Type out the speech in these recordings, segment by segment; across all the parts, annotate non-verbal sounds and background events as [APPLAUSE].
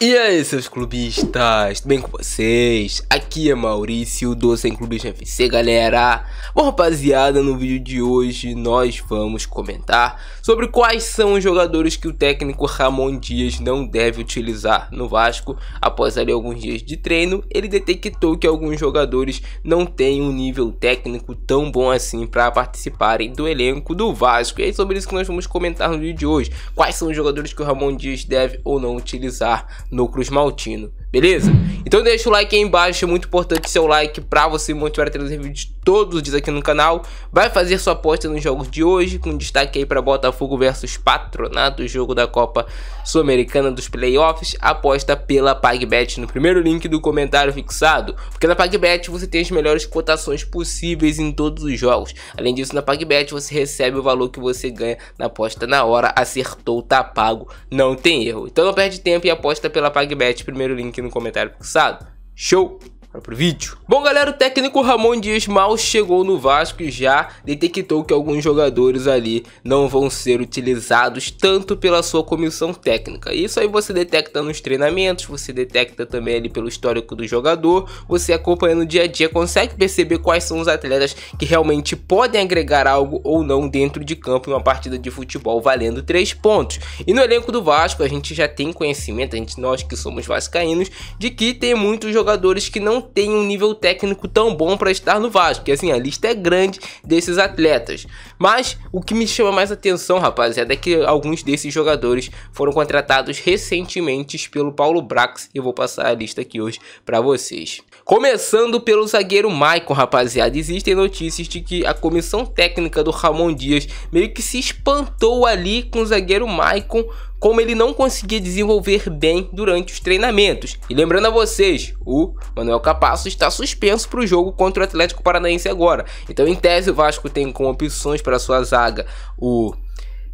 E aí, seus clubistas, tudo bem com vocês? Aqui é Maurício do Sem Clubista FC, galera. Bom, rapaziada, no vídeo de hoje nós vamos comentar sobre quais são os jogadores que o técnico Ramon Dias não deve utilizar no Vasco. Após ali alguns dias de treino, ele detectou que alguns jogadores não têm um nível técnico tão bom assim para participarem do elenco do Vasco. E é sobre isso que nós vamos comentar no vídeo de hoje. Quais são os jogadores que o Ramon Dias deve ou não utilizar Núcleos Maltino beleza? Então deixa o like aí embaixo, é muito importante seu like pra você motivar a trazer vídeos todos os dias aqui no canal. Vai fazer sua aposta nos jogos de hoje, com destaque aí para Botafogo versus Patronato, jogo da Copa Sul-Americana dos Playoffs. Aposta pela PagBet no primeiro link do comentário fixado, porque na PagBet você tem as melhores cotações possíveis em todos os jogos. Além disso, na PagBet você recebe o valor que você ganha na aposta na hora, acertou, tá pago, não tem erro. Então não perde tempo e aposta pela PagBet, primeiro link aqui no comentário fixado. Show! Bora pro vídeo. Bom, galera, o técnico Ramon Dias mal chegou no Vasco e já detectou que alguns jogadores ali não vão ser utilizados tanto pela sua comissão técnica. Isso aí você detecta nos treinamentos, você detecta também ali pelo histórico do jogador, você acompanhando o dia a dia consegue perceber quais são os atletas que realmente podem agregar algo ou não dentro de campo em uma partida de futebol valendo 3 pontos. E no elenco do Vasco, a gente já tem conhecimento, a gente nós que somos vascaínos, de que tem muitos jogadores que não não tem um nível técnico tão bom para estar no Vasco, que assim, a lista é grande desses atletas. Mas o que me chama mais atenção, rapaziada, é que alguns desses jogadores foram contratados recentemente pelo Paulo Brax e eu vou passar a lista aqui hoje para vocês. Começando pelo zagueiro Maicon, rapaziada, existem notícias de que a comissão técnica do Ramon Dias meio que se espantou ali com o zagueiro Maicon como ele não conseguia desenvolver bem durante os treinamentos. E lembrando a vocês, o Manuel Capasso está suspenso para o jogo contra o Atlético Paranaense agora. Então, em tese, o Vasco tem como opções para sua zaga o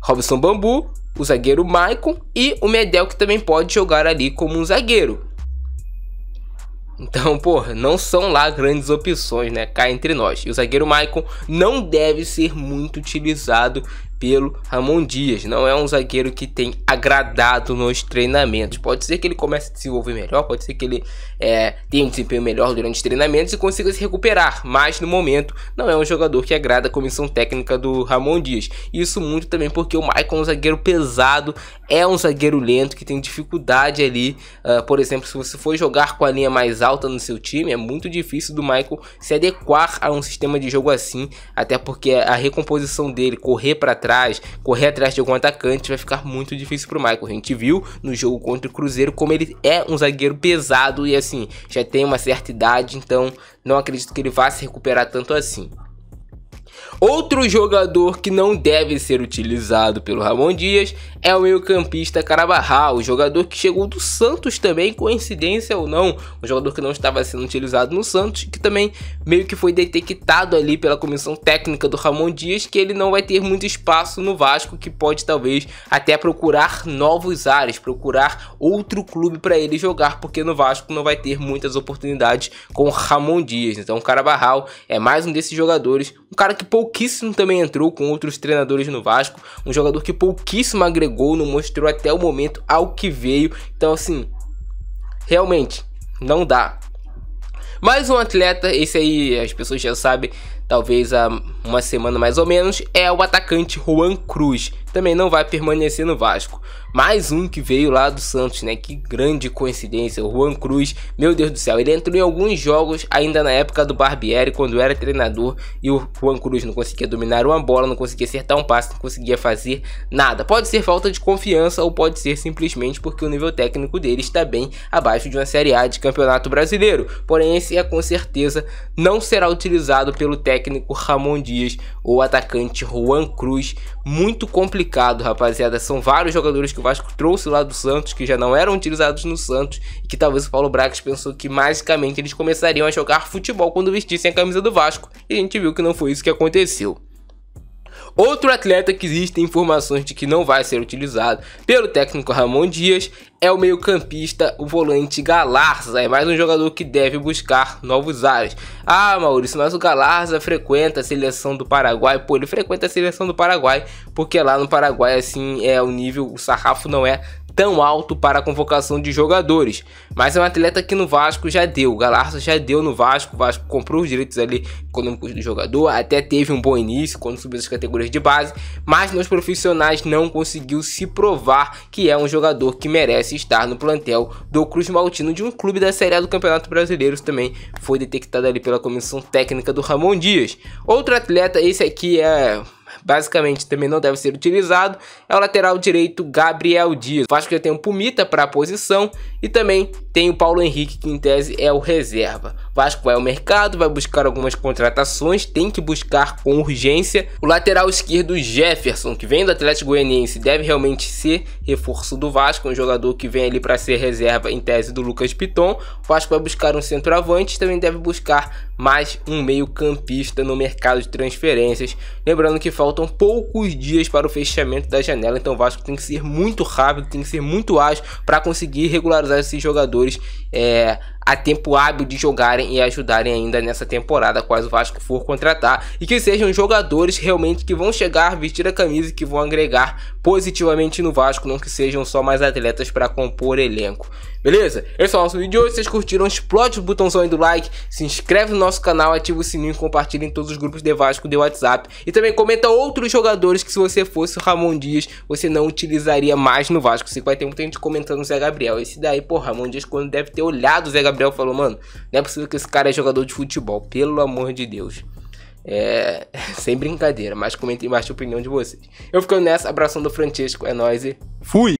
Robson Bambu, o zagueiro Maicon e o Medel, que também pode jogar ali como um zagueiro. Então, porra, não são lá grandes opções, né? Cá entre nós. E o zagueiro Maicon não deve ser muito utilizado pelo Ramon Dias. Não é um zagueiro que tem agradado nos treinamentos. Pode ser que ele comece a se desenvolver melhor, pode ser que ele é, tenha um desempenho melhor durante os treinamentos e consiga se recuperar, mas no momento não é um jogador que agrada a comissão técnica do Ramon Dias. Isso muito também porque o Michael é um zagueiro pesado, é um zagueiro lento que tem dificuldade ali. Uh, por exemplo, se você for jogar com a linha mais alta no seu time, é muito difícil do Michael se adequar a um sistema de jogo assim, até porque a recomposição dele correr para atrás, correr atrás de algum atacante, vai ficar muito difícil pro Michael. A gente viu no jogo contra o Cruzeiro como ele é um zagueiro pesado e assim, já tem uma certa idade, então não acredito que ele vá se recuperar tanto assim. Outro jogador que não deve ser utilizado pelo Ramon Dias é o meio-campista Carabarral, o jogador que chegou do Santos também, coincidência ou não, um jogador que não estava sendo utilizado no Santos, que também meio que foi detectado ali pela comissão técnica do Ramon Dias que ele não vai ter muito espaço no Vasco, que pode talvez até procurar novos ares, procurar outro clube para ele jogar, porque no Vasco não vai ter muitas oportunidades com Ramon Dias. Então, Carabarral é mais um desses jogadores, um cara que pouco pouquíssimo também entrou com outros treinadores no Vasco, um jogador que pouquíssimo agregou, não mostrou até o momento ao que veio. Então, assim, realmente não dá. Mais um atleta, esse aí as pessoas já sabem, talvez a uma semana mais ou menos, é o atacante Juan Cruz. Também não vai permanecer no Vasco. Mais um que veio lá do Santos, né? Que grande coincidência. O Juan Cruz, meu Deus do céu, ele entrou em alguns jogos ainda na época do Barbieri, quando era treinador, e o Juan Cruz não conseguia dominar uma bola, não conseguia acertar um passe, não conseguia fazer nada. Pode ser falta de confiança ou pode ser simplesmente porque o nível técnico dele está bem abaixo de uma Série A de Campeonato Brasileiro. Porém, esse é com certeza não será utilizado pelo técnico Ramon Dias Dias ou atacante Juan Cruz. Muito complicado, rapaziada. São vários jogadores que o Vasco trouxe lá do Santos, que já não eram utilizados no Santos, e que talvez o Paulo Brax pensou que magicamente eles começariam a jogar futebol quando vestissem a camisa do Vasco. E a gente viu que não foi isso que aconteceu. Outro atleta que existem informações de que não vai ser utilizado pelo técnico Ramon Dias é o meio-campista, o volante Galarza. É mais um jogador que deve buscar novos ares. Ah, Maurício, mas o Galarza frequenta a seleção do Paraguai. Pô, ele frequenta a seleção do Paraguai, porque lá no Paraguai, assim, é o nível, o sarrafo não é tão alto para a convocação de jogadores, mas é um atleta que no Vasco já deu, o Galarça já deu no Vasco, o Vasco comprou os direitos ali econômicos do jogador, até teve um bom início quando subiu as categorias de base, mas nos profissionais não conseguiu se provar que é um jogador que merece estar no plantel do Cruz Maltino de um clube da Série A do Campeonato Brasileiro, Isso também foi detectado ali pela comissão técnica do Ramon Dias. Outro atleta, esse aqui é basicamente também não deve ser utilizado, é o lateral direito Gabriel Dias. acho que eu tenho o Pumita para a posição e também tem o Paulo Henrique, que em tese é o reserva. Vasco vai ao mercado, vai buscar algumas contratações, tem que buscar com urgência. O lateral esquerdo Jefferson, que vem do Atlético Goianiense, deve realmente ser reforço do Vasco, um jogador que vem ali para ser reserva em tese do Lucas Piton. O Vasco vai buscar um centroavante, também deve buscar mais um meio-campista no mercado de transferências. Lembrando que faltam poucos dias para o fechamento da janela, então o Vasco tem que ser muito rápido, tem que ser muito ágil para conseguir regularizar esses jogadores. É, a tempo hábil de jogarem e ajudarem ainda nessa temporada quais o Vasco for contratar e que sejam jogadores realmente que vão chegar, vestir a camisa e que vão agregar positivamente no Vasco, não que sejam só mais atletas para compor elenco. Beleza? Esse é o nosso vídeo de hoje. Se vocês curtiram, explode o botãozão aí do like, se inscreve no nosso canal, ativa o sininho e compartilha em todos os grupos de Vasco de WhatsApp. E também comenta outros jogadores que se você fosse o Ramon Dias, você não utilizaria mais no Vasco. Você vai ter muita gente comentando o Zé Gabriel. Esse daí, pô, Ramon Dias quando deve ter olhado o Zé Gabriel falou, mano, não é possível que esse cara é jogador de futebol, pelo amor de Deus. É, [LAUGHS] sem brincadeira, mas comentem embaixo a opinião de vocês. Eu ficando nessa, abração do Francesco, é nóis e fui!